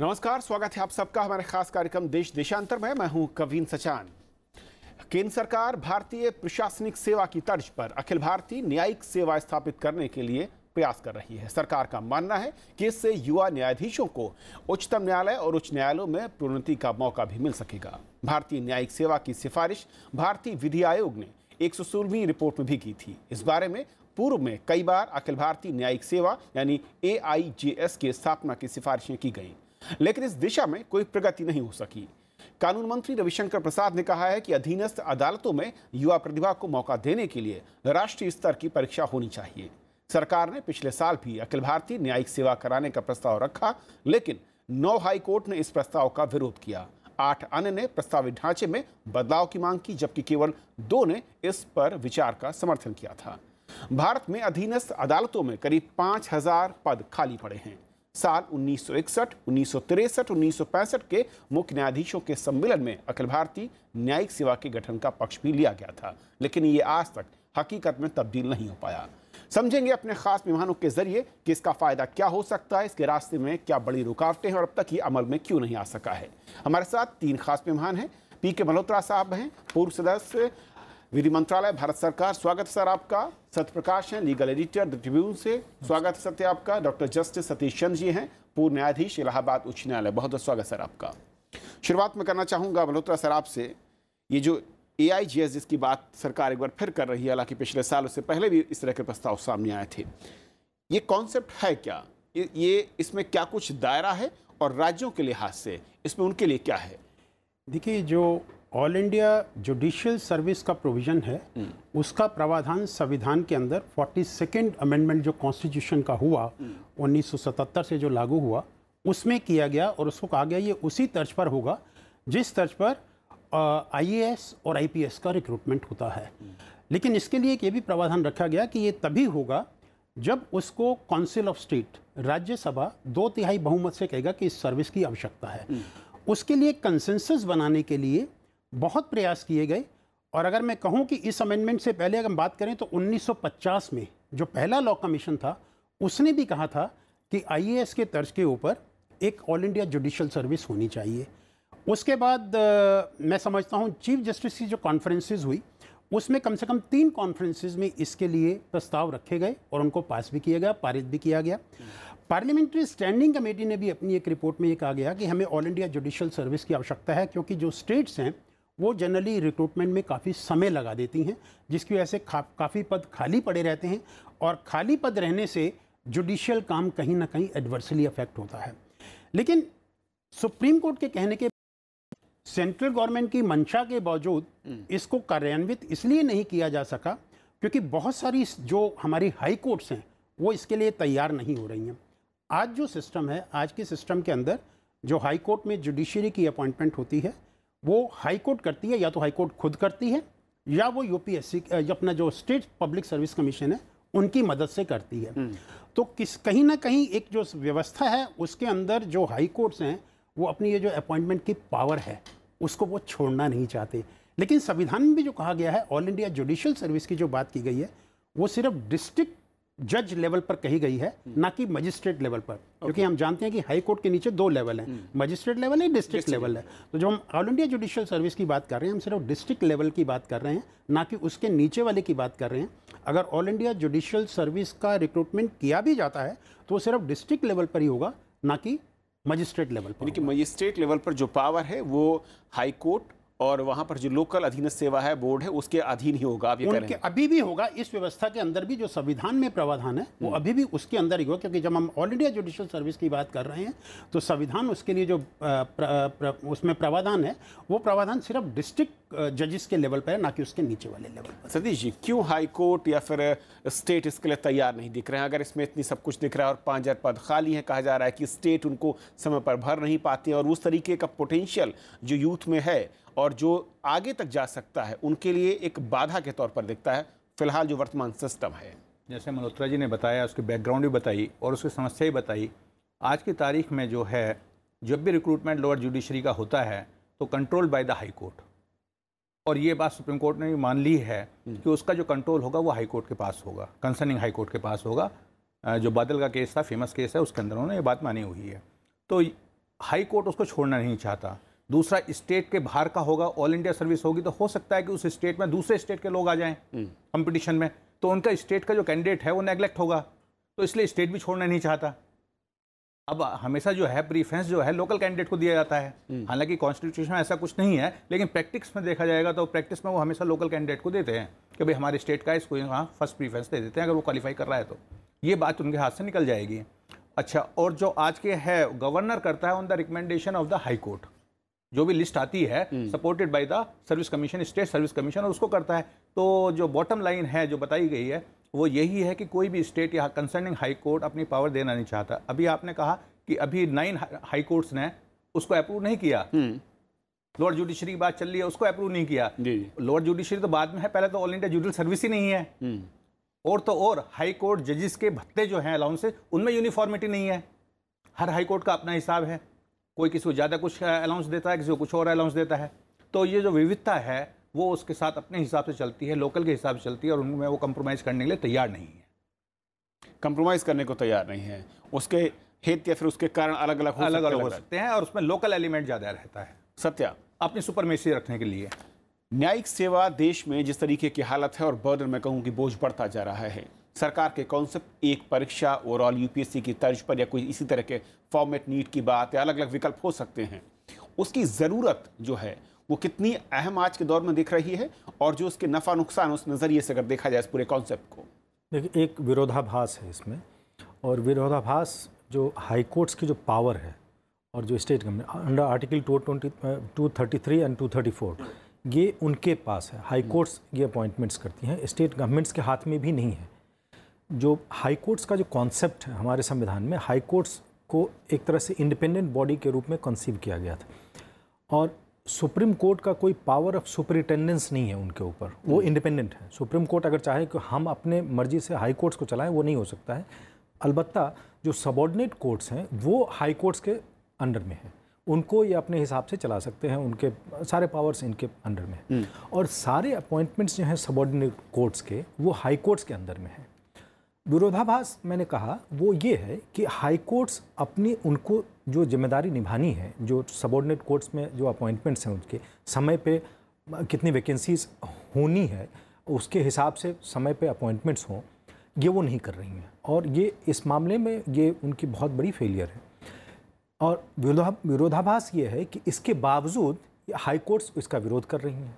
नमस्कार स्वागत है आप सबका हमारे खास कार्यक्रम देश देशांतर में मैं हूं कवीन सचान केंद्र सरकार भारतीय प्रशासनिक सेवा की तर्ज पर अखिल भारतीय न्यायिक सेवा स्थापित करने के लिए प्रयास कर रही है सरकार का मानना है कि इससे युवा न्यायाधीशों को उच्चतम न्यायालय और उच्च न्यायालयों में प्रोन्नति का मौका भी मिल सकेगा भारतीय न्यायिक सेवा की सिफारिश भारतीय विधि आयोग ने एक रिपोर्ट में भी की थी इस बारे में पूर्व में कई बार अखिल भारतीय न्यायिक सेवा यानी ए की स्थापना की सिफारिशें की गईं लेकिन इस दिशा में कोई प्रगति नहीं हो सकी कानून मंत्री रविशंकर प्रसाद ने कहा है कि अधीनस्थ अदालतों में युवा प्रतिभा को मौका देने के लिए राष्ट्रीय स्तर की परीक्षा होनी चाहिए सरकार ने पिछले साल भी अखिल भारतीय न्यायिक सेवा कराने का प्रस्ताव रखा लेकिन नौ हाईकोर्ट ने इस प्रस्ताव का विरोध किया आठ अन्य ने प्रस्तावित ढांचे में बदलाव की मांग की जबकि केवल दो ने इस पर विचार का समर्थन किया था भारत में अधीनस्थ अदालतों में करीब पांच हजार पद खाली पड़े हैं साल उन्नीस सौ इकसठ उन्नीस सौ तिरसठ उन्नीस सौ पैंसठ के मुख्य न्यायाधीशों के सम्मेलन में अखिल भारतीय न्यायिक सेवा के गठन का पक्ष भी लिया गया था लेकिन ये आज तक हकीकत में तब्दील नहीं हो पाया समझेंगे अपने खास मेहमानों के जरिए कि इसका फ़ायदा क्या हो सकता है इसके रास्ते में क्या बड़ी रुकावटें हैं और अब तक ये अमल में क्यों नहीं आ सका है हमारे साथ तीन खास मेहमान हैं पी के मल्होत्रा साहब हैं पूर्व सदस्य विधि मंत्रालय भारत सरकार स्वागत सर आपका प्रकाश है लीगल एडिटर द ट्रिब्यून से स्वागत सत्य आपका डॉक्टर जस्टिस सतीश चंद जी हैं पूर्व न्यायाधीश इलाहाबाद उच्च न्यायालय बहुत बहुत स्वागत सर आपका शुरुआत में करना चाहूँगा मल्होत्रा सर आपसे ये जो ए आई जी एस जिसकी बात सरकार एक बार फिर कर रही है हालांकि पिछले साल उससे पहले भी इस तरह के प्रस्ताव सामने आए थे ये कॉन्सेप्ट है क्या ये इसमें क्या कुछ दायरा है और राज्यों के लिहाज से इसमें उनके लिए क्या है देखिए जो ऑल इंडिया जुडिशियल सर्विस का प्रोविज़न है उसका प्रावधान संविधान के अंदर फोर्टी सेकेंड अमेंडमेंट जो कॉन्स्टिट्यूशन का हुआ 1977 से जो लागू हुआ उसमें किया गया और उसको कहा गया ये उसी तर्ज पर होगा जिस तर्ज पर आईएएस और आईपीएस का रिक्रूटमेंट होता है लेकिन इसके लिए एक ये भी प्रावधान रखा गया कि ये तभी होगा जब उसको काउंसिल ऑफ स्टेट राज्यसभा दो तिहाई बहुमत से कहेगा कि इस सर्विस की आवश्यकता है उसके लिए कंसेंसस बनाने के लिए बहुत प्रयास किए गए और अगर मैं कहूँ कि इस अमेंडमेंट से पहले अगर हम बात करें तो 1950 में जो पहला लॉ कमीशन था उसने भी कहा था कि आईएएस के तर्ज के ऊपर एक ऑल इंडिया जुडिशल सर्विस होनी चाहिए उसके बाद आ, मैं समझता हूँ चीफ जस्टिस की जो कॉन्फ्रेंसेज हुई उसमें कम से कम तीन कॉन्फ्रेंसेज में इसके लिए प्रस्ताव रखे गए और उनको पास भी किया गया पारित भी किया गया पार्लियामेंट्री स्टैंडिंग कमेटी ने भी अपनी एक रिपोर्ट में ये कहा गया कि हमें ऑल इंडिया जुडिशल सर्विस की आवश्यकता है क्योंकि जो स्टेट्स हैं वो जनरली रिक्रूटमेंट में काफ़ी समय लगा देती हैं जिसकी वजह से काफ़ी पद खाली पड़े रहते हैं और खाली पद रहने से जुडिशियल काम कहीं ना कहीं एडवर्सली अफेक्ट होता है लेकिन सुप्रीम कोर्ट के कहने के सेंट्रल गवर्नमेंट की मंशा के बावजूद हम्म। इसको कार्यान्वित इसलिए नहीं किया जा सका क्योंकि बहुत सारी जो हमारी हाई कोर्ट्स हैं वो इसके लिए तैयार नहीं हो रही हैं आज जो सिस्टम है आज के सिस्टम के अंदर जो हाई कोर्ट में जुडिशरी की अपॉइंटमेंट होती है वो हाई कोर्ट करती है या तो हाई कोर्ट खुद करती है या वो यूपीएससी अपना जो स्टेट पब्लिक सर्विस कमीशन है उनकी मदद से करती है हम्म। तो किस कहीं ना कहीं एक जो व्यवस्था है उसके अंदर जो हाई कोर्ट्स हैं वो अपनी ये जो अपॉइंटमेंट की पावर है उसको वो छोड़ना नहीं चाहते लेकिन संविधान में भी जो कहा गया है ऑल इंडिया जुडिशल सर्विस की जो बात की गई है वो सिर्फ डिस्ट्रिक्ट जज लेवल पर कही गई है ना कि मजिस्ट्रेट लेवल पर okay. क्योंकि हम जानते हैं कि हाई कोर्ट के नीचे दो लेवल हैं हम्म। मजिस्ट्रेट लेवल है डिस्ट्रिक्ट लेवल है तो जो हम ऑल इंडिया जुडिशियल सर्विस की बात कर रहे हैं हम सिर्फ डिस्ट्रिक्ट लेवल की बात कर रहे हैं ना कि उसके नीचे वाले की बात कर रहे हैं अगर ऑल इंडिया जुडिशियल सर्विस का रिक्रूटमेंट किया भी जाता है तो सिर्फ डिस्ट्रिक्ट लेवल पर ही होगा ना कि मजिस्ट्रेट लेवल पर मजिस्ट्रेट लेवल पर जो पावर है वो हाई कोर्ट और वहाँ पर जो लोकल अधीन सेवा है बोर्ड है उसके अधीन ही होगा आप ये उनके अभी भी होगा इस व्यवस्था के अंदर भी जो संविधान में प्रावधान है वो हम्म। अभी भी उसके अंदर ही होगा क्योंकि जब हम ऑल इंडिया जुडिशल सर्विस की बात कर रहे हैं तो संविधान उसके लिए जो प्र, प्र, प्र, उसमें प्रावधान है वो प्रावधान सिर्फ डिस्ट्रिक्ट जजिस के लेवल पर है ना कि उसके नीचे वाले लेवल पर सतीश जी क्यों हाई कोर्ट या फिर स्टेट इसके लिए तैयार नहीं दिख रहे हैं अगर इसमें इतनी सब कुछ दिख रहा है और पाँच हज़ार पद खाली हैं कहा जा रहा है कि स्टेट उनको समय पर भर नहीं पाते और उस तरीके का पोटेंशियल जो यूथ में है और जो आगे तक जा सकता है उनके लिए एक बाधा के तौर पर दिखता है फिलहाल जो वर्तमान सिस्टम है जैसे मल्होत्रा जी ने बताया उसके बैकग्राउंड भी बताई और उसकी समस्या भी बताई आज की तारीख में जो है जब भी रिक्रूटमेंट लोअर जुडिशरी का होता है तो control by the high court और ये बात सुप्रीम कोर्ट ने भी मान ली है हम्म। कि उसका जो कंट्रोल होगा वो हाई कोर्ट के पास होगा कंसर्निंग हाई कोर्ट के पास होगा जो बादल का केस था फेमस केस है उसके अंदर उन्होंने ये बात मानी हुई है तो हाई कोर्ट उसको छोड़ना नहीं चाहता दूसरा स्टेट के बाहर का होगा ऑल इंडिया सर्विस होगी तो हो सकता है कि उस स्टेट में दूसरे स्टेट के लोग आ जाएं कंपटीशन हम्म। में तो उनका स्टेट का जो कैंडिडेट है वो नेग्लेक्ट होगा तो इसलिए स्टेट भी छोड़ना नहीं चाहता अब हमेशा जो है प्रीफ्रेंस जो है लोकल कैंडिडेट को दिया जाता है हम्म। हालांकि कॉन्स्टिट्यूशन में ऐसा कुछ नहीं है लेकिन प्रैक्टिस में देखा जाएगा तो प्रैक्टिस में वो हमेशा लोकल कैंडिडेट को देते हैं कि भाई हमारे स्टेट का इसको यहाँ फर्स्ट प्रीफ्रेंस दे देते हैं अगर वो क्वालिफाई कर रहा है तो ये बात उनके हाथ से निकल जाएगी अच्छा और जो आज के है गवर्नर करता है on the recommendation of the high court जो भी लिस्ट आती है supported by the service commission state service commission और उसको करता है तो जो बॉटम लाइन है जो बताई गई है वो यही है कि कोई भी स्टेट या कंसर्निंग हाई कोर्ट अपनी पावर देना नहीं चाहता अभी आपने कहा कि अभी नाइन हाई कोर्ट्स ने उसको अप्रूव नहीं किया लोअर हम्म। जुडिशरी की बात चल रही है उसको अप्रूव नहीं किया लोअर जुडिशरी तो बाद में है पहले तो ऑल इंडिया जुडिशल सर्विस ही नहीं है हम्म। और तो और हाई कोर्ट जजेस के भत्ते जो हैं अलाउंसेस उनमें यूनिफॉर्मिटी नहीं है हर हाई कोर्ट का अपना हिसाब है कोई किसी को ज़्यादा कुछ अलाउंस देता है किसी को कुछ और अलाउंस देता है तो ये जो विविधता है वो उसके साथ अपने हिसाब से चलती है लोकल के हिसाब से चलती है और उनमें वो कंप्रोमाइज़ करने के लिए तैयार नहीं है कंप्रोमाइज़ करने को तैयार नहीं है उसके हित या फिर उसके कारण अलग अलग हो अलग अलग हो सकते हैं और उसमें लोकल एलिमेंट ज़्यादा रहता है सत्या अपनी सुपरमेसी रखने के लिए न्यायिक सेवा देश में जिस तरीके की हालत है और बर्डर मैं कहूँ कि बोझ बढ़ता जा रहा है सरकार के कॉन्सेप्ट एक परीक्षा ओवरऑल यूपीएससी की तर्ज पर या कोई इसी तरह के फॉर्मेट नीट की बात या अलग अलग विकल्प हो सकते हैं उसकी ज़रूरत जो है वो कितनी अहम आज के दौर में दिख रही है और जो उसके नफ़ा नुकसान उस नज़रिए से अगर देखा जाए इस पूरे कॉन्सेप्ट को देखिए एक विरोधाभास है इसमें और विरोधाभास जो हाई कोर्ट्स की जो पावर है और जो state government under article two twenty two thirty three and two thirty four ये उनके पास है हाई कोर्ट्स ये अपॉइंटमेंट्स करती हैं स्टेट गवर्नमेंट्स के हाथ में भी नहीं है जो हाई कोर्ट्स का जो कॉन्सेप्ट है हमारे संविधान में हाई कोर्ट्स को एक तरह से इंडिपेंडेंट बॉडी के रूप में कंसीव किया गया था और सुप्रीम कोर्ट का कोई पावर ऑफ सुपरिटेंडेंस नहीं है उनके ऊपर वो इंडिपेंडेंट हम्म। है सुप्रीम कोर्ट अगर चाहे कि हम अपने मर्जी से हाई कोर्ट्स को चलाएं वो नहीं हो सकता है अलबत्ता जो सबॉर्डिनेट कोर्ट्स हैं वो हाई कोर्ट्स के अंडर में हैं उनको ये अपने हिसाब से चला सकते हैं उनके सारे पावर्स इनके अंडर में हम्म। और सारे अपॉइंटमेंट्स जो हैं सबॉर्डिनेट कोर्ट्स के वो हाई कोर्ट्स के अंदर में हैं विरोधाभास मैंने कहा वो ये है कि हाई कोर्ट्स अपनी उनको जो जिम्मेदारी निभानी है जो सबॉर्डिनेट कोर्ट्स में जो अपॉइंटमेंट्स हैं उनके समय पे कितनी वैकेंसीज होनी है उसके हिसाब से समय पे अपॉइंटमेंट्स हों ये वो नहीं कर रही हैं और ये इस मामले में ये उनकी बहुत बड़ी फेलियर है और विरोधाभास ये है कि इसके बावजूद हाई कोर्ट्स इसका विरोध कर रही हैं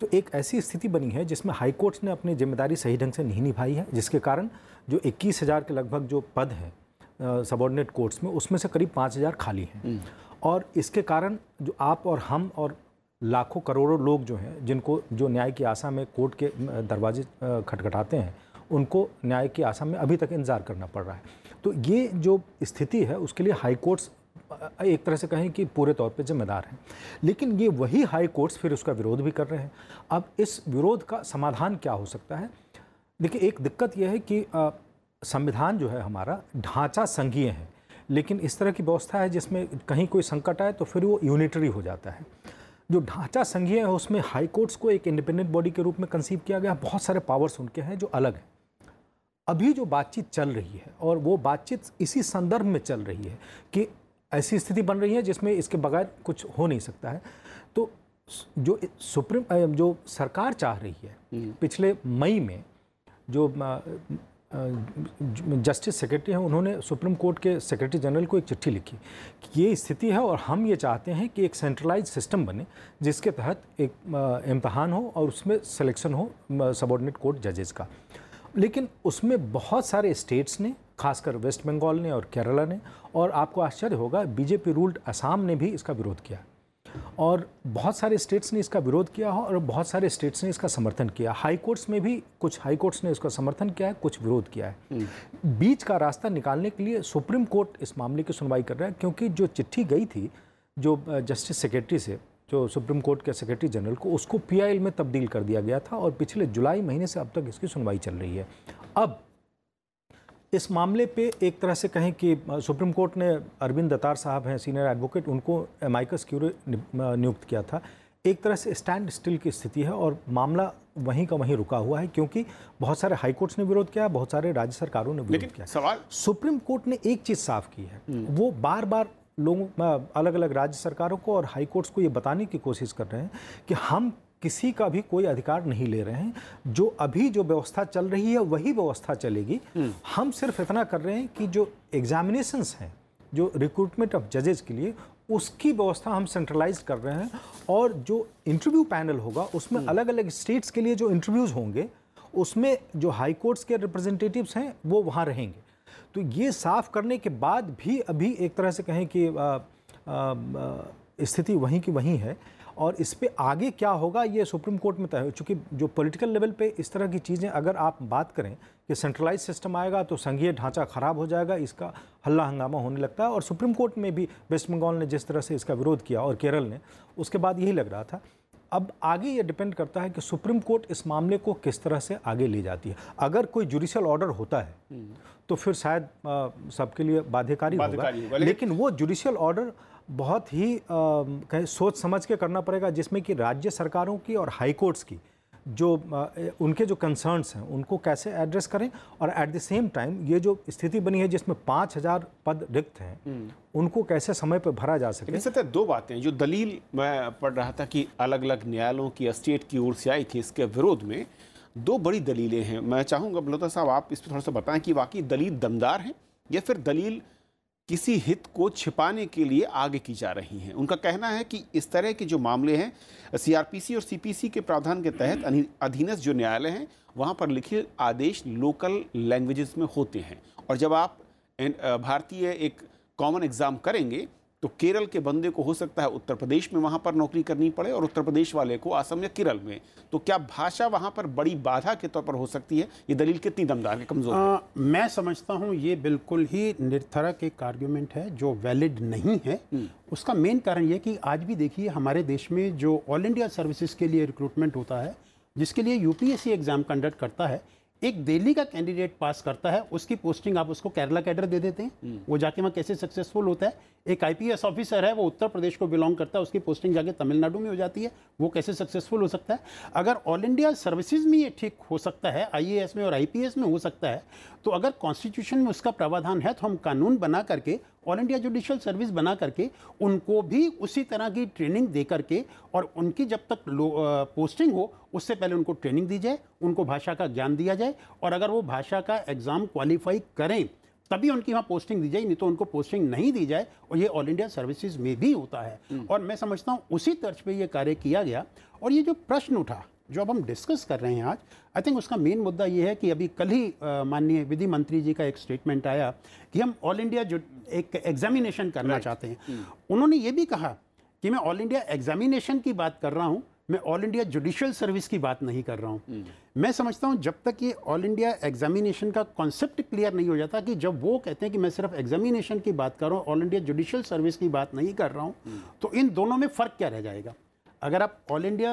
तो एक ऐसी स्थिति बनी है जिसमें हाईकोर्ट्स ने अपनी जिम्मेदारी सही ढंग से नहीं निभाई है जिसके कारण जो इक्कीस हज़ार के लगभग जो पद हैं सबॉर्डिनेट कोर्ट्स में उसमें से करीब पाँच हज़ार खाली हैं हम्म। और इसके कारण जो आप और हम और लाखों करोड़ों लोग जो हैं जिनको जो न्याय की आशा में कोर्ट के दरवाजे खटखटाते हैं उनको न्याय की आशा में अभी तक इंतज़ार करना पड़ रहा है तो ये जो स्थिति है उसके लिए हाई कोर्ट्स एक तरह से कहें कि पूरे तौर पे जिम्मेदार हैं लेकिन ये वही हाई कोर्ट्स फिर उसका विरोध भी कर रहे हैं अब इस विरोध का समाधान क्या हो सकता है देखिए एक दिक्कत यह है कि संविधान जो है हमारा ढांचा संघीय है लेकिन इस तरह की व्यवस्था है जिसमें कहीं कोई संकट आए तो फिर वो यूनिटरी हो जाता है जो ढांचा संघीय है उसमें हाई कोर्ट्स को एक इंडिपेंडेंट बॉडी के रूप में कंसीव किया गया बहुत सारे पावर्स उनके हैं जो अलग हैं अभी जो बातचीत चल रही है और वो बातचीत इसी संदर्भ में चल रही है कि ऐसी स्थिति बन रही है जिसमें इसके बगैर कुछ हो नहीं सकता है तो जो सुप्रीम जो सरकार चाह रही है पिछले मई में जो जस्टिस सेक्रेटरी हैं उन्होंने सुप्रीम कोर्ट के सेक्रेटरी जनरल को एक चिट्ठी लिखी कि ये स्थिति है और हम ये चाहते हैं कि एक सेंट्रलाइज सिस्टम बने जिसके तहत एक इम्तहान हो और उसमें सिलेक्शन हो सबॉर्डिनेट कोर्ट जजेस का लेकिन उसमें बहुत सारे स्टेट्स ने खासकर वेस्ट बंगाल ने और केरला ने और आपको आश्चर्य होगा बीजेपी रूल्ड असम ने भी इसका विरोध किया और बहुत सारे स्टेट्स ने इसका विरोध किया हो और बहुत सारे स्टेट्स ने इसका समर्थन किया हाई कोर्ट्स में भी कुछ हाई कोर्ट्स ने इसका समर्थन किया है कुछ विरोध किया है हम्म। बीच का रास्ता निकालने के लिए सुप्रीम कोर्ट इस मामले की सुनवाई कर रहा है क्योंकि जो चिट्ठी गई थी जो जस्टिस सेक्रेटरी से जो सुप्रीम कोर्ट के सेक्रेटरी जनरल को उसको पी में तब्दील कर दिया गया था और पिछले जुलाई महीने से अब तक इसकी सुनवाई चल रही है अब इस मामले पे एक तरह से कहें कि सुप्रीम कोर्ट ने अरविंद दतार साहब हैं सीनियर एडवोकेट उनको माइकस क्यूरे नियुक्त किया था एक तरह से स्टैंड स्टिल की स्थिति है और मामला वहीं का वहीं रुका हुआ है क्योंकि बहुत सारे हाईकोर्ट्स ने विरोध किया बहुत सारे राज्य सरकारों ने विरोध किया सवाल सुप्रीम कोर्ट ने एक चीज़ साफ की है हम्म। वो बार बार लोगों अलग अलग राज्य सरकारों को और हाई कोर्ट्स को ये बताने की कोशिश कर रहे हैं कि हम किसी का भी कोई अधिकार नहीं ले रहे हैं जो अभी जो व्यवस्था चल रही है वही व्यवस्था चलेगी हम्म। हम सिर्फ इतना कर रहे हैं कि जो एग्जामिनेशंस हैं जो रिक्रूटमेंट ऑफ जजेस के लिए उसकी व्यवस्था हम सेंट्रलाइज कर रहे हैं और जो इंटरव्यू पैनल होगा उसमें अलग अलग स्टेट्स के लिए जो इंटरव्यूज़ होंगे उसमें जो हाई कोर्ट्स के रिप्रेजेंटेटिव्स हैं वो वहाँ रहेंगे तो ये साफ़ करने के बाद भी अभी एक तरह से कहें कि स्थिति वहीं की वहीं है और इस पर आगे क्या होगा ये सुप्रीम कोर्ट में तय हो चूँकि जो पॉलिटिकल लेवल पे इस तरह की चीज़ें अगर आप बात करें कि सेंट्रलाइज सिस्टम आएगा तो संघीय ढांचा ख़राब हो जाएगा इसका हल्ला हंगामा होने लगता है और सुप्रीम कोर्ट में भी वेस्ट बंगाल ने जिस तरह से इसका विरोध किया और केरल ने उसके बाद यही लग रहा था अब आगे ये डिपेंड करता है कि सुप्रीम कोर्ट इस मामले को किस तरह से आगे ले जाती है अगर कोई जुडिशियल ऑर्डर होता है हम्म। तो फिर शायद सबके लिए बाध्यकारी होगा लेकिन वो जुडिशियल ऑर्डर बहुत ही कहीं सोच समझ के करना पड़ेगा जिसमें कि राज्य सरकारों की और हाई कोर्ट्स की जो उनके जो कंसर्न्स हैं उनको कैसे एड्रेस करें और एट द सेम टाइम ये जो स्थिति बनी है जिसमें पाँच हज़ार पद रिक्त हैं हम्म। उनको कैसे समय पर भरा जा सके सत्य तो दो बातें जो दलील मैं पढ़ रहा था कि अलग अलग न्यायालयों की स्टेट की ओर से आई थी इसके विरोध में दो बड़ी दलीलें हैं मैं चाहूँगा बलोता साहब आप इस पर थोड़ा सा बताएं कि वाकई दलील दमदार है या फिर दलील किसी हित को छिपाने के लिए आगे की जा रही हैं उनका कहना है कि इस तरह के जो मामले हैं सीआरपीसी और सीपीसी के प्रावधान के तहत अधीनस्थ जो न्यायालय हैं वहाँ पर लिखे आदेश लोकल लैंग्वेजेस में होते हैं और जब आप भारतीय एक कॉमन एग्ज़ाम करेंगे तो केरल के बंदे को हो सकता है उत्तर प्रदेश में वहाँ पर नौकरी करनी पड़े और उत्तर प्रदेश वाले को असम या केरल में तो क्या भाषा वहाँ पर बड़ी बाधा के तौर पर हो सकती है ये दलील कितनी दमदार है कमज़ोर मैं समझता हूँ ये बिल्कुल ही निर्थरक एक आर्ग्यूमेंट है जो वैलिड नहीं है हम्म। उसका मेन कारण ये कि आज भी देखिए हमारे देश में जो ऑल इंडिया सर्विसेज के लिए रिक्रूटमेंट होता है जिसके लिए यूपीएससी एग्ज़ाम कंडक्ट करता है एक दिल्ली का कैंडिडेट पास करता है उसकी पोस्टिंग आप उसको केरला कैडर दे देते हैं हम्म। वो जाके वहाँ कैसे सक्सेसफुल होता है एक आईपीएस ऑफिसर है वो उत्तर प्रदेश को बिलोंग करता है उसकी पोस्टिंग जाके तमिलनाडु में हो जाती है वो कैसे सक्सेसफुल हो सकता है अगर ऑल इंडिया सर्विसेज में ये ठीक हो सकता है आई में और आई में हो सकता है तो अगर कॉन्स्टिट्यूशन में उसका प्रावधान है तो हम कानून बना करके ऑल इंडिया जुडिशल सर्विस बना करके उनको भी उसी तरह की ट्रेनिंग दे करके और उनकी जब तक पोस्टिंग हो उससे पहले उनको ट्रेनिंग दी जाए उनको भाषा का ज्ञान दिया जाए और अगर वो भाषा का एग्ज़ाम क्वालिफाई करें तभी उनकी वहाँ पोस्टिंग दी जाए नहीं तो उनको पोस्टिंग नहीं दी जाए और ये ऑल इंडिया सर्विसेज में भी होता है हम्म। और मैं समझता हूँ उसी तर्ज पे ये कार्य किया गया और ये जो प्रश्न उठा जो अब हम डिस्कस कर रहे हैं आज आई थिंक उसका मेन मुद्दा ये है कि अभी कल ही माननीय विधि मंत्री जी का एक स्टेटमेंट आया कि हम ऑल इंडिया जो एक एग्जामिनेशन करना चाहते हैं हम्म। उन्होंने ये भी कहा कि मैं ऑल इंडिया एग्जामिनेशन की बात कर रहा हूँ मैं ऑल इंडिया जुडिशियल सर्विस की बात नहीं कर रहा हूँ हम्म। मैं समझता हूँ जब तक ये ऑल इंडिया एग्जामिनेशन का कॉन्सेप्ट क्लियर नहीं हो जाता कि जब वो कहते हैं कि मैं सिर्फ एग्जामिनेशन की बात कर रहा हूँ ऑल इंडिया जुडिशियल सर्विस की बात नहीं कर रहा हूँ हम्म। तो इन दोनों में फ़र्क क्या रह जाएगा अगर आप ऑल इंडिया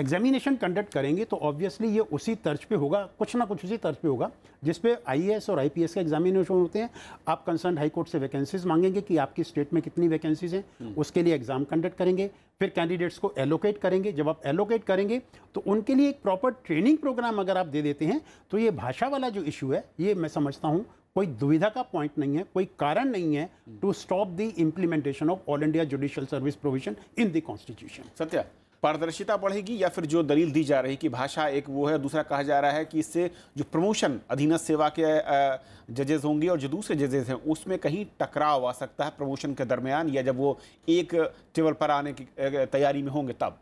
एग्जामिनेशन कंडक्ट करेंगे तो ऑब्वियसली ये उसी तर्ज पे होगा कुछ ना कुछ उसी तर्ज पे होगा जिस पे आईएएस और आईपीएस के एग्जामिनेशन होते हैं आप कंसर्न हाई कोर्ट से वैकेंसीज मांगेंगे कि आपकी स्टेट में कितनी वैकेंसीज हैं हम्म। उसके लिए एग्जाम कंडक्ट करेंगे फिर कैंडिडेट्स को एलोकेट करेंगे जब आप एलोकेट करेंगे तो उनके लिए एक प्रॉपर ट्रेनिंग प्रोग्राम अगर आप दे देते हैं तो ये भाषा वाला जो इशू है ये मैं समझता हूँ कोई दुविधा का पॉइंट नहीं है कोई कारण नहीं है to stop the implementation of all India judicial service provision in the constitution Satya पारदर्शिता बढ़ेगी या फिर जो दलील दी जा रही कि भाषा एक वो है दूसरा कहा जा रहा है कि इससे जो प्रमोशन अधीनस्थ सेवा के जजेस होंगे और जो दूसरे जजेस हैं उसमें कहीं टकराव आ सकता है प्रमोशन के दरमियान या जब वो एक टेबल पर आने की तैयारी में होंगे तब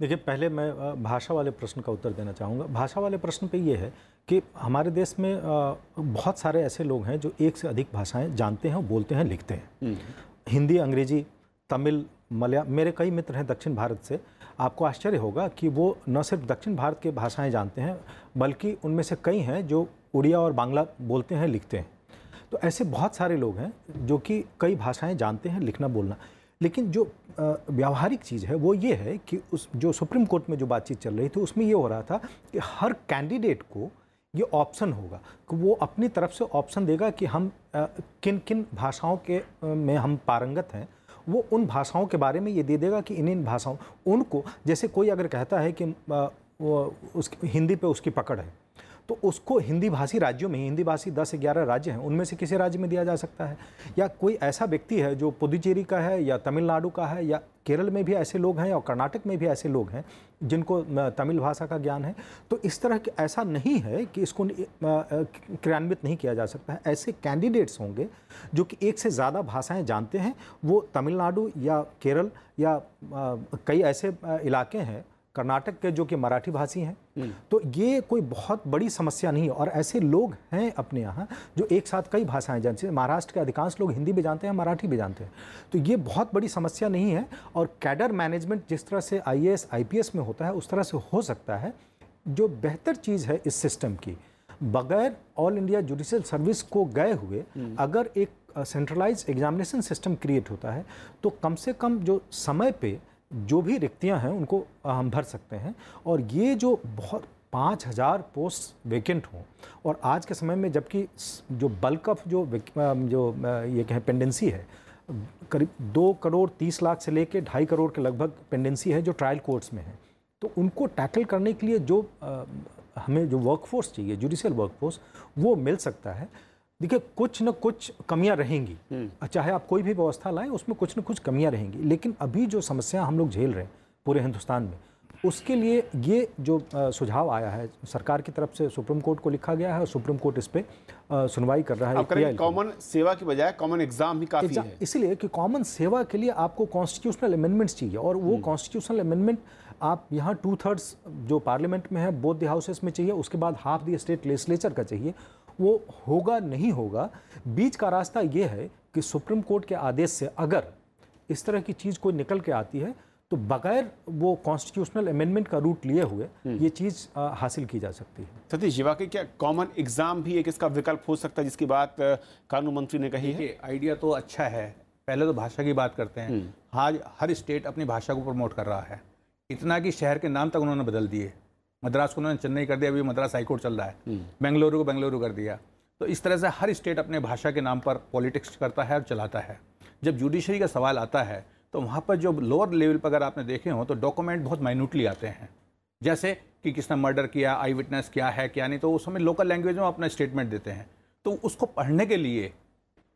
देखिए पहले मैं भाषा वाले प्रश्न का उत्तर देना चाहूँगा भाषा वाले प्रश्न पे ये है कि हमारे देश में बहुत सारे ऐसे लोग हैं जो एक से अधिक भाषाएं जानते हैं बोलते हैं लिखते हैं हम्म। हिंदी अंग्रेजी तमिल मलया मेरे कई मित्र हैं दक्षिण भारत से आपको आश्चर्य होगा कि वो न सिर्फ दक्षिण भारत के भाषाएं जानते हैं बल्कि उनमें से कई हैं जो उड़िया और बांग्ला बोलते हैं लिखते हैं तो ऐसे बहुत सारे लोग हैं जो कि कई भाषाएं जानते हैं लिखना बोलना लेकिन जो व्यावहारिक चीज़ है वो ये है कि उस जो सुप्रीम कोर्ट में जो बातचीत चल रही थी उसमें ये हो रहा था कि हर कैंडिडेट को ये ऑप्शन होगा कि वो अपनी तरफ से ऑप्शन देगा कि हम आ, किन किन भाषाओं के आ, में हम पारंगत हैं वो उन भाषाओं के बारे में ये दे देगा कि इन इन भाषाओं उनको जैसे कोई अगर कहता है कि आ, वो उस हिंदी पे उसकी पकड़ है तो उसको हिंदी भाषी राज्यों में हिंदी भाषी दस ग्यारह राज्य हैं उनमें से किसी राज्य में दिया जा सकता है या कोई ऐसा व्यक्ति है जो पुदुचेरी का है या तमिलनाडु का है या केरल में भी ऐसे लोग हैं और कर्नाटक में भी ऐसे लोग हैं जिनको तमिल भाषा का ज्ञान है तो इस तरह के ऐसा नहीं है कि इसको क्रियान्वित नहीं किया जा सकता है ऐसे कैंडिडेट्स होंगे जो कि एक से ज़्यादा भाषाएं जानते हैं वो तमिलनाडु या केरल या कई ऐसे इलाके हैं कर्नाटक के जो कि मराठी भाषी हैं हम्म। तो ये कोई बहुत बड़ी समस्या नहीं है और ऐसे लोग हैं अपने यहाँ जो एक साथ कई भाषाएं जानते हैं महाराष्ट्र के अधिकांश लोग हिंदी भी जानते हैं मराठी भी जानते हैं तो ये बहुत बड़ी समस्या नहीं है और कैडर मैनेजमेंट जिस तरह से आई एस में होता है उस तरह से हो सकता है जो बेहतर चीज़ है इस सिस्टम की बगैर ऑल इंडिया जुडिशल सर्विस को गए हुए हम्म। अगर एक सेंट्रलाइज एग्जामिनेशन सिस्टम क्रिएट होता है तो कम से कम जो समय पे जो भी रिक्तियां हैं उनको हम भर सकते हैं और ये जो बहुत पाँच हज़ार पोस्ट वेकेंट हों और आज के समय में जबकि जो बल्क ऑफ जो जो ये कहें पेंडेंसी है करीब दो करोड़ तीस लाख से लेकर ढाई करोड़ के लगभग पेंडेंसी है जो ट्रायल कोर्ट्स में है तो उनको टैकल करने के लिए जो आ, हमें जो वर्कफोर्स चाहिए जुडिशियल वर्कफोर्स वो मिल सकता है देखिए कुछ न कुछ कमियां रहेंगी हम्म। चाहे आप कोई भी व्यवस्था लाएं उसमें कुछ न कुछ कमियां रहेंगी लेकिन अभी जो समस्या हम लोग झेल रहे हैं पूरे हिंदुस्तान में उसके लिए ये जो सुझाव आया है सरकार की तरफ से सुप्रीम कोर्ट को लिखा गया है और सुप्रीम कोर्ट इस पर सुनवाई कर रहा है कॉमन सेवा की बजाय कॉमन एग्जाम ही काफी है इसलिए कि कॉमन सेवा के लिए आपको कॉन्स्टिट्यूशनल अमेंडमेंट्स चाहिए और वो कॉन्स्टिट्यूशनल हम्म। अमेंडमेंट आप यहाँ टू थर्ड्स जो पार्लियामेंट में है बोथ दी हाउसेस में चाहिए उसके बाद हाफ दी स्टेट लेजिस्लेचर का चाहिए वो होगा नहीं होगा बीच का रास्ता ये है कि सुप्रीम कोर्ट के आदेश से अगर इस तरह की चीज़ कोई निकल के आती है तो बगैर वो कॉन्स्टिट्यूशनल अमेंडमेंट का रूट लिए हुए हम्म। ये चीज़ हासिल की जा सकती है सतीश जी वाकई क्या कॉमन एग्ज़ाम भी एक इसका विकल्प हो सकता है जिसकी बात कानून मंत्री ने कही है आइडिया तो अच्छा है पहले तो भाषा की बात करते हैं हम्म। आज हर स्टेट अपनी भाषा को प्रमोट कर रहा है इतना कि शहर के नाम तक उन्होंने बदल दिए मद्रास को उन्होंने चेन्नई कर दिया अभी मद्रास हाईकोर्ट चल रहा है हम्म। बेंगलुरु को बेंगलुरु कर दिया तो इस तरह से हर स्टेट अपने भाषा के नाम पर पॉलिटिक्स करता है और चलाता है जब जुडिशरी का सवाल आता है तो वहाँ पर जो लोअर लेवल पर अगर आपने देखे हों तो डॉक्यूमेंट बहुत माइन्यूटली आते हैं जैसे कि किसने मर्डर किया आई विटनेस क्या है क्या नहीं तो उस समय लोकल लैंग्वेज में अपना स्टेटमेंट देते हैं तो उसको पढ़ने के लिए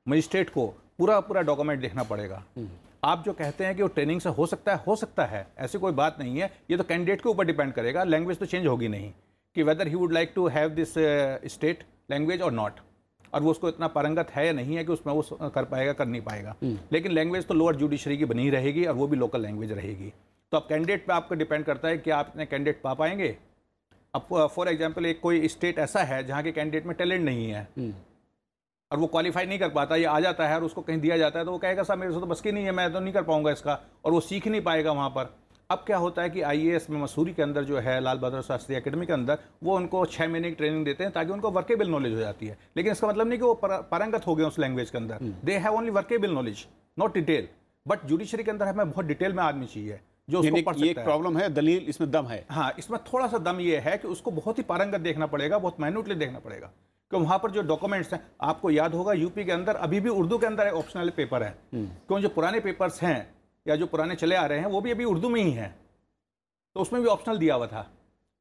मजिस्ट्रेट को पूरा पूरा डॉक्यूमेंट देखना पड़ेगा हम्म। आप जो कहते हैं कि वो ट्रेनिंग से हो सकता है हो सकता है ऐसी कोई बात नहीं है ये तो कैंडिडेट के ऊपर डिपेंड करेगा लैंग्वेज तो चेंज होगी नहीं कि whether he would like to have this state language और नॉट और वो उसको इतना पारंगत है या नहीं है कि उसमें वो कर पाएगा कर नहीं पाएगा हम्म। लेकिन लैंग्वेज तो लोअर जुडिशरी की बनी रहेगी और वो भी लोकल लैंग्वेज रहेगी तो अब कैंडिडेट पे आपको डिपेंड करता है कि आप इतने कैंडिडेट पा पाएंगे अब फॉर uh, एग्जाम्पल एक कोई स्टेट ऐसा है जहाँ के कैंडिडेट में टैलेंट नहीं है हम्म। और वो क्वालिफाई नहीं कर पाता ये आ जाता है और उसको कहीं दिया जाता है तो वो कहेगा साहब मेरे से तो बस की नहीं है मैं तो नहीं कर पाऊंगा इसका और वो सीख नहीं पाएगा वहाँ पर अब क्या होता है कि आई में मसूरी के अंदर जो है लाल बहादुर शास्त्री अकेडमी के अंदर वो उनको छः महीने की ट्रेनिंग देते हैं ताकि उनको वर्केबल नॉलेज हो जाती है लेकिन इसका मतलब नहीं कि वो पारंगत हो गए उस लैंग्वेज के अंदर they have only workable knowledge not detail but judiciary के अंदर हमें बहुत डिटेल में आदमी चाहिए जो एक प्रॉब्लम है दलील इसमें दम है हाँ इसमें थोड़ा सा दम ये है कि उसको बहुत ही पारंगत देखना पड़ेगा बहुत माइन्यूटली देखना पड़ेगा कि वहाँ पर जो डॉक्यूमेंट्स हैं आपको याद होगा यूपी के अंदर अभी भी उर्दू के अंदर ऑप्शनल पेपर है क्यों जो पुराने पेपर्स हैं या जो पुराने चले आ रहे हैं वो भी अभी उर्दू में ही हैं तो उसमें भी ऑप्शनल दिया हुआ था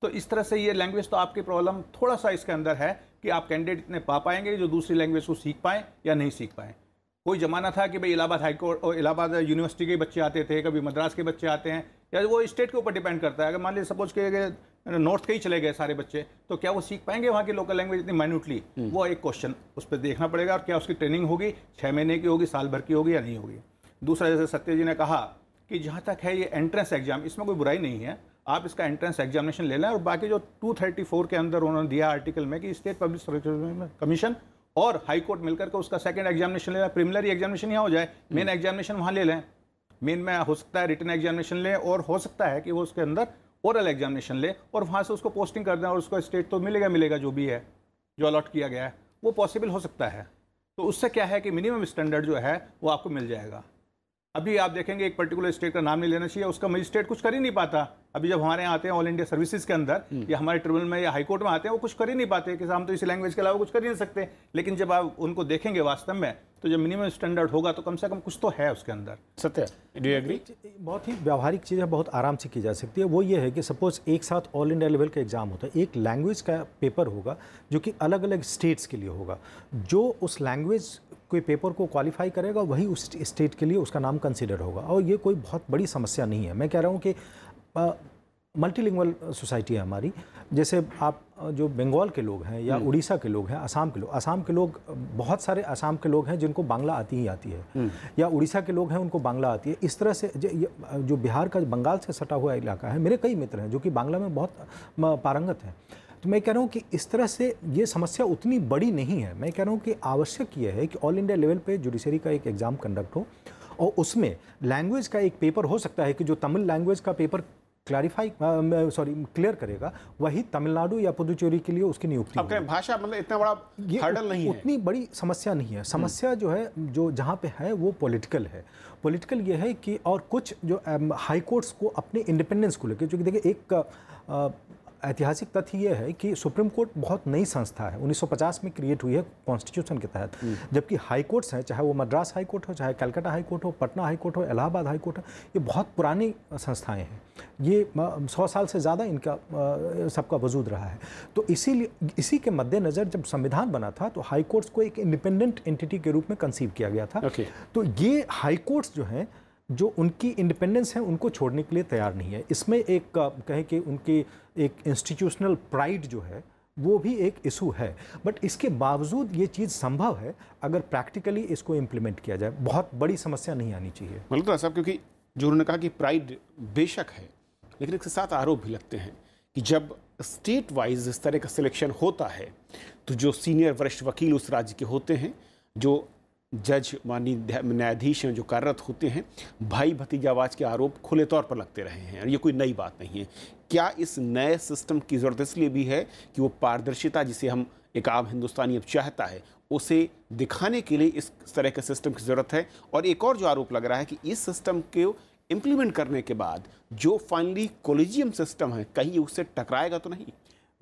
तो इस तरह से ये लैंग्वेज तो आपकी प्रॉब्लम थोड़ा सा इसके अंदर है कि आप कैंडिडेट इतने पा पाएंगे जो दूसरी लैंग्वेज को सीख पाएँ या नहीं सीख पाएँ कोई ज़माना था कि भाई इलाहाबाद हाईकोर्ट और इलाहाबाद यूनिवर्सिटी के बच्चे आते थे कभी मद्रास के बच्चे आते हैं या वो स्टेट के ऊपर डिपेंड करता है अगर मान लीजिए सपोज के नॉर्थ के ही चले गए सारे बच्चे तो क्या वो सीख पाएंगे वहाँ की लोकल लैंग्वेज इतनी माइन्यूटली हम्म। वो एक क्वेश्चन उस पर देखना पड़ेगा और क्या उसकी ट्रेनिंग होगी छः महीने की होगी साल भर की होगी या नहीं होगी दूसरा जैसे सत्य जी ने कहा कि जहाँ तक है ये एंट्रेंस एग्जाम इसमें कोई बुराई नहीं है आप इसका एंट्रेंस एग्जामिनेशन ले लें और बाकी जो 234 के अंदर उन्होंने दिया आर्टिकल में कि स्टेट पब्लिक सर्विस कमीशन और हाई कोर्ट मिलकर के उसका सेकंड एग्जामिनेशन ले लें प्रिमिलरी एग्जामिनेशन यहाँ हो जाए मेन हम्म। एग्जामिनेशन वहाँ ले लें मेन में हो सकता है रिटर्न एग्जामिनेशन लें और हो सकता है कि वो उसके अंदर ओरल एग्जामिनेशन ले और वहाँ से उसको पोस्टिंग कर दें और उसका स्टेट तो मिलेगा मिलेगा जो भी है जो अलॉट किया गया है वो पॉसिबल हो सकता है तो उससे क्या है कि मिनिमम स्टैंडर्ड जो है वो आपको मिल जाएगा अभी आप देखेंगे एक पर्टिकुलर स्टेट का नाम नहीं लेना चाहिए उसका मजिस्ट्रेट कुछ कर ही नहीं पाता अभी जब हमारे यहाँ आते हैं ऑल इंडिया सर्विसेज के अंदर हम्म। या हमारे ट्रिब्यूनल में या हाईकोर्ट में आते हैं वो कुछ कर ही नहीं पाते कि हम तो इस लैंग्वेज के अलावा कुछ कर ही नहीं सकते लेकिन जब आप उनको देखेंगे वास्तव में तो जब मिनिमम स्टैंडर्ड होगा तो कम से कम कुछ तो है उसके अंदर सत्य डू एग्री बहुत ही व्यवहारिक चीज़ें बहुत आराम से की जा सकती है वो ये है कि सपोज एक साथ ऑल इंडिया लेवल का एग्ज़ाम होता है एक लैंग्वेज का पेपर होगा जो कि अलग अलग स्टेट्स के लिए होगा जो उस लैंग्वेज कोई पेपर को क्वालिफाई करेगा वही उस स्टेट के लिए उसका नाम कंसिडर होगा और ये कोई बहुत बड़ी समस्या नहीं है मैं कह रहा हूँ कि मल्टीलिंगुअल सोसाइटी है हमारी जैसे आप जो बंगाल के लोग हैं या हम्म। उड़ीसा के लोग हैं असम के लोग असम के लोग बहुत सारे असम के लोग हैं जिनको बांग्ला आती ही आती है हम्म। या उड़ीसा के लोग हैं उनको बांग्ला आती है इस तरह से जो बिहार का बंगाल से सटा हुआ इलाका है मेरे कई मित्र हैं जो कि बांग्ला में बहुत पारंगत हैं तो मैं कह रहा हूँ कि इस तरह से ये समस्या उतनी बड़ी नहीं है मैं कह रहा हूँ कि आवश्यक ये है कि ऑल इंडिया लेवल पे जुडिशरी का एक एग्ज़ाम कंडक्ट हो और उसमें लैंग्वेज का एक पेपर हो सकता है कि जो तमिल लैंग्वेज का पेपर क्लैरिफाई सॉरी क्लियर करेगा वही तमिलनाडु या पुदुचेरी के लिए उसकी नियुक्ति आप भाषा मतलब इतना बड़ा हर्डल नहीं है उतनी बड़ी समस्या नहीं है समस्या हम्म। जो है जो जहाँ पे है वो पॉलिटिकल है पॉलिटिकल ये है कि और कुछ जो हाई कोर्ट्स को अपने इंडिपेंडेंस को लेकर क्योंकि देखिए एक ऐतिहासिक तथ्य ये है कि सुप्रीम कोर्ट बहुत नई संस्था है 1950 में क्रिएट हुई है कॉन्स्टिट्यूशन के तहत हम्म। जबकि हाई कोर्ट्स हैं चाहे वो मद्रास हाई कोर्ट हो चाहे कलकत्ता हाई कोर्ट हो पटना हाई कोर्ट हो इलाहाबाद हाई कोर्ट हो ये बहुत पुरानी संस्थाएं हैं ये सौ साल से ज़्यादा इनका सबका वजूद रहा है तो इसीलिए इसी के मद्देनज़र जब संविधान बना था तो हाई कोर्ट्स को एक इंडिपेंडेंट एंटिटी के रूप में कंसीव किया गया था okay. तो ये हाई कोर्ट्स जो हैं जो उनकी इंडिपेंडेंस है उनको छोड़ने के लिए तैयार नहीं है इसमें एक कहें कि उनकी एक इंस्टीट्यूशनल प्राइड जो है वो भी एक इशू है बट इसके बावजूद ये चीज़ संभव है अगर प्रैक्टिकली इसको इम्प्लीमेंट किया जाए बहुत बड़ी समस्या नहीं आनी चाहिए मलका साहब क्योंकि जो उन्होंने कहा कि प्राइड बेशक है लेकिन इसके साथ आरोप भी लगते हैं कि जब स्टेट वाइज इस तरह का सिलेक्शन होता है तो जो सीनियर वरिष्ठ वकील उस राज्य के होते हैं जो जज मानी न्यायाधीश हैं जो कार्यरत होते हैं भाई भतीजावाज के आरोप खुले तौर पर लगते रहे हैं ये कोई नई बात नहीं है क्या इस नए सिस्टम की ज़रूरत इसलिए भी है कि वो पारदर्शिता जिसे हम एक आम हिंदुस्तानी अब चाहता है उसे दिखाने के लिए इस तरह के सिस्टम की ज़रूरत है और एक और जो आरोप लग रहा है कि इस सिस्टम के इम्प्लीमेंट करने के बाद जो फाइनली कोलिजियम सिस्टम है कहीं उससे टकराएगा तो नहीं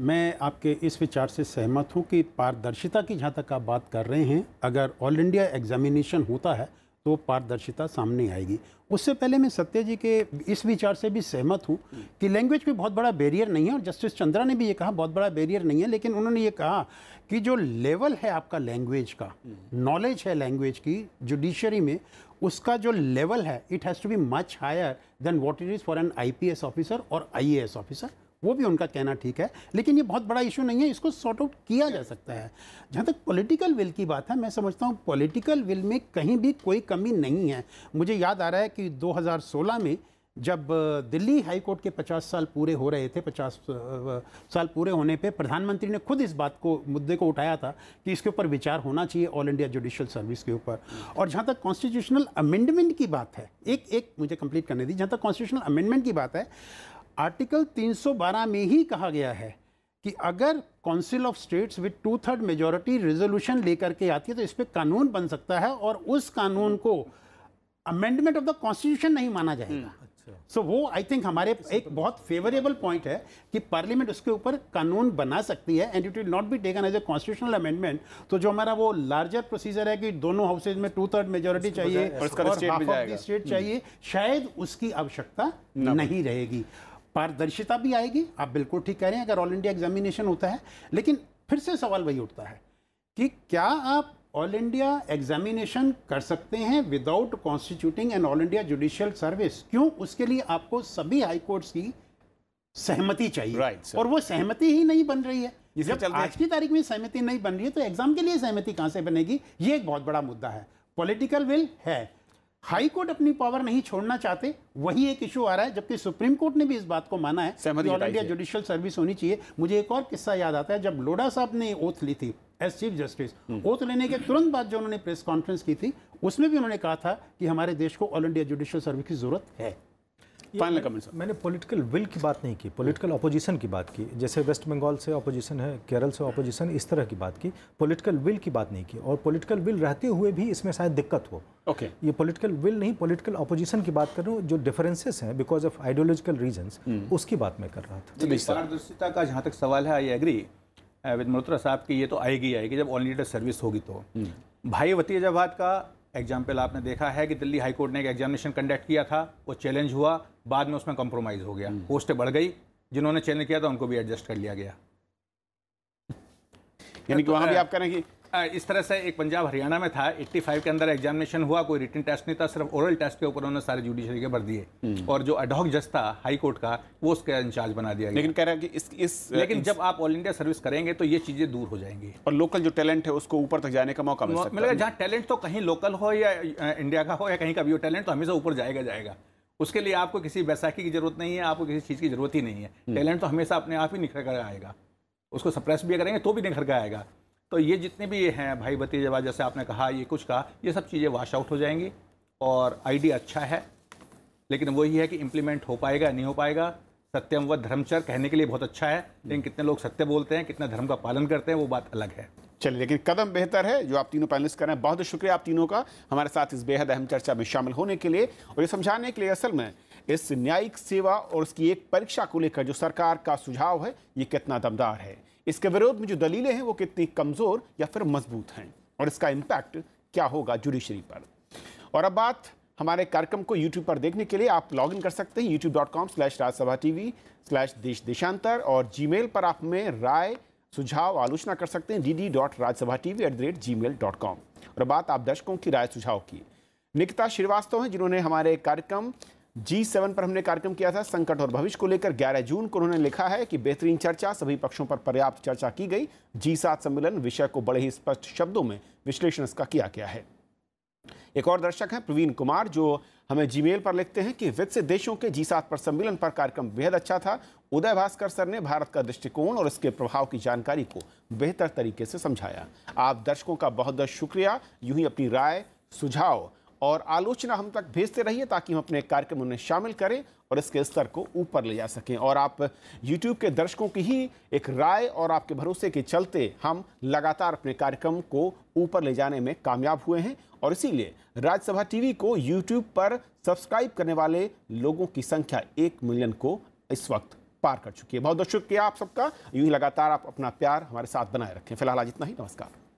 मैं आपके इस विचार से सहमत हूँ कि पारदर्शिता की जहाँ तक आप बात कर रहे हैं अगर ऑल इंडिया एग्जामिनेशन होता है तो पारदर्शिता सामने आएगी उससे पहले मैं सत्य जी के इस विचार से भी सहमत हूँ कि लैंग्वेज भी बहुत बड़ा बैरियर नहीं है और जस्टिस चंद्रा ने भी ये कहा बहुत बड़ा बैरियर नहीं है लेकिन उन्होंने ये कहा कि जो लेवल है आपका लैंग्वेज का नॉलेज है लैंग्वेज की जुडिशरी में उसका जो लेवल है it has to be much higher than what it is for an I officer और आई ऑफिसर वो भी उनका कहना ठीक है लेकिन ये बहुत बड़ा इशू नहीं है इसको सॉर्ट आउट किया जा सकता है जहाँ तक पॉलिटिकल विल की बात है मैं समझता हूँ पॉलिटिकल विल में कहीं भी कोई कमी नहीं है मुझे याद आ रहा है कि 2016 में जब दिल्ली हाईकोर्ट के 50 साल पूरे हो रहे थे 50 साल पूरे होने पे प्रधानमंत्री ने खुद इस बात को मुद्दे को उठाया था कि इसके ऊपर विचार होना चाहिए ऑल इंडिया जुडिशल सर्विस के ऊपर और जहाँ तक कॉन्स्टिट्यूशनल अमेंडमेंट की बात है एक एक मुझे कंप्लीट करने दी जहाँ तक कॉन्स्टिट्यूशनल अमेंडमेंट की बात है आर्टिकल 312 में ही कहा गया है कि अगर council of states with two third majority resolution लेकर के आती है तो इस पर कानून बन सकता है और उस कानून को अमेंडमेंट ऑफ द कॉन्स्टिट्यूशन नहीं माना जाएगा सो हम्म, अच्छा। so, वो आई थिंक हमारे एक बहुत फेवरेबल पॉइंट है कि पार्लियामेंट उसके ऊपर कानून बना सकती है and it will not be taken as a constitutional amendment तो जो हमारा वो लार्जर प्रोसीजर है कि दोनों हाउसेज में टू थर्ड मेजोरिटी चाहिए और स्टेट चाहिए हम्म। शायद उसकी आवश्यकता नहीं रहेगी पारदर्शिता भी आएगी आप बिल्कुल ठीक कह रहे हैं अगर ऑल इंडिया एग्जामिनेशन होता है लेकिन फिर से सवाल वही उठता है कि क्या आप ऑल इंडिया एग्जामिनेशन कर सकते हैं without constituting an all India judicial service क्यों उसके लिए आपको सभी हाई कोर्ट्स की सहमति चाहिए right, और वो सहमति ही नहीं बन रही है जब आज की तारीख में सहमति नहीं बन रही है तो एग्जाम के लिए सहमति कहाँ से बनेगी ये एक बहुत बड़ा मुद्दा है पॉलिटिकल विल है हाई कोर्ट अपनी पावर नहीं छोड़ना चाहते वही एक इशू आ रहा है जबकि सुप्रीम कोर्ट ने भी इस बात को माना है ऑल इंडिया जुडिशियल सर्विस होनी चाहिए मुझे एक और किस्सा याद आता है जब लोडा साहब ने ओथ ली थी एज चीफ जस्टिस ओथ लेने के तुरंत बाद जो उन्होंने प्रेस कॉन्फ्रेंस की थी उसमें भी उन्होंने कहा था कि हमारे देश को ऑल इंडिया जुडिशियल सर्विस की जरूरत है फाइनल कमेंट सर मैंने पॉलिटिकल विल की बात नहीं की पॉलिटिकल अपोजिशन की बात की जैसे वेस्ट बंगाल से अपोजिशन है केरल से अपोजिशन इस तरह की बात की पॉलिटिकल विल की बात नहीं की और पॉलिटिकल विल रहते हुए भी इसमें शायद दिक्कत हो ओके okay. ये पॉलिटिकल विल नहीं पॉलिटिकल अपोजिशन की बात कर रहा हूँ जो डिफरेंसेस हैं बिकॉज ऑफ आइडियोलॉजिकल रीजन उसकी बात मैं कर रहा था तो पारदर्शिता का जहाँ तक सवाल है आई एग्री विद मल्होत्रा साहब की ये तो आएगी आएगी जब ऑल इंडिया सर्विस होगी तो hmm. भाई भतीजावाद का एग्जाम्पल आपने देखा है कि दिल्ली हाईकोर्ट ने एक एग्जामिनेशन कंडक्ट किया था वो चैलेंज हुआ बाद में उसमें कॉम्प्रोमाइज़ हो गया पोस्टें हम्म। बढ़ गई जिन्होंने चैलेंज किया था उनको भी एडजस्ट कर लिया गया यानी कि वहाँ भी आप कह रहे हैं कि इस तरह से एक पंजाब हरियाणा में था 85 के अंदर एग्जामिनेशन हुआ कोई रिटर्न टेस्ट नहीं था सिर्फ ओरल टेस्ट के ऊपर उन्होंने सारे जुडिशरी के भर दिए हम्म। और जो अडॉक जज था हाई कोर्ट का वो उसका इंचार्ज बना दिया लेकिन कह रहा है कि इस इस लेकिन इस... जब आप ऑल इंडिया सर्विस करेंगे तो ये चीज़ें दूर हो जाएंगी और लोकल जो टैलेंट है उसको ऊपर तक जाने का मौका मिल मिलेगा जहाँ टैलेंट तो कहीं लोकल हो या इंडिया का हो या कहीं का भी हो टैलेंट तो हमेशा ऊपर जाएगा जाएगा उसके लिए आपको किसी बैसाखी की जरूरत नहीं है आपको किसी चीज़ की जरूरत ही नहीं है टैलेंट हम्म। तो हमेशा अपने आप ही निखर कर आएगा उसको सप्रेस भी करेंगे तो भी निखर कर आएगा तो ये जितने भी हैं भाई भतीजेबाज जैसे आपने कहा ये कुछ कहा ये सब चीज़ें वाश आउट हो जाएंगी और आइडिया अच्छा है लेकिन वही है कि इम्प्लीमेंट हो पाएगा नहीं हो पाएगा सत्यम व धर्मचर कहने के लिए बहुत अच्छा है लेकिन कितने लोग सत्य बोलते हैं कितना धर्म का पालन करते हैं वो बात अलग है चलिए लेकिन कदम बेहतर है जो आप तीनों पैनलिस्ट कर रहे हैं बहुत बहुत शुक्रिया आप तीनों का हमारे साथ इस बेहद अहम चर्चा में शामिल होने के लिए और ये समझाने के लिए असल में इस न्यायिक सेवा और उसकी एक परीक्षा को लेकर जो सरकार का सुझाव है ये कितना दमदार है इसके विरोध में जो दलीलें हैं वो कितनी कमज़ोर या फिर मजबूत हैं और इसका इम्पैक्ट क्या होगा जुडिशरी पर और अब बात हमारे कार्यक्रम को यूट्यूब पर देखने के लिए आप लॉग इन कर सकते हैं YouTube dot com slash Rajya Sabha TV slash Desh Deshantar और जी मेल पर आप हमें राय सुझाव आलोचना कर सकते हैं D D dot Rajya Sabha TV at the rate gmail dot com और बात आप दर्शकों की राय सुझाव की निकिता श्रीवास्तव हैं जिन्होंने हमारे कार्यक्रम जी सेवन पर हमने कार्यक्रम किया था संकट और भविष्य को लेकर 11 जून को उन्होंने लिखा है कि बेहतरीन चर्चा सभी पक्षों पर पर्याप्त चर्चा की गई जी सात सम्मेलन विषय को बड़े ही स्पष्ट शब्दों में विश्लेषण इसका किया गया है एक और दर्शक हैं प्रवीण कुमार जो हमें जीमेल पर लिखते हैं कि विकसित देशों के जी सात पर सम्मेलन पर कार्यक्रम बेहद अच्छा था उदय भास्कर सर ने भारत का दृष्टिकोण और इसके प्रभाव की जानकारी को बेहतर तरीके से समझाया आप दर्शकों का बहुत बहुत शुक्रिया यूं ही अपनी राय सुझाव और आलोचना हम तक भेजते रहिए ताकि हम अपने कार्यक्रम में शामिल करें और इसके स्तर को ऊपर ले जा सकें और आप यूट्यूब के दर्शकों की ही एक राय और आपके भरोसे के चलते हम लगातार अपने कार्यक्रम को ऊपर ले जाने में कामयाब हुए हैं और इसीलिए राज्यसभा टीवी को यूट्यूब पर सब्सक्राइब करने वाले लोगों की संख्या एक मिलियन को इस वक्त पार कर चुकी है बहुत बहुत शुक्रिया आप सबका यूँ ही लगातार आप अपना प्यार हमारे साथ बनाए रखें फिलहाल आज इतना ही नमस्कार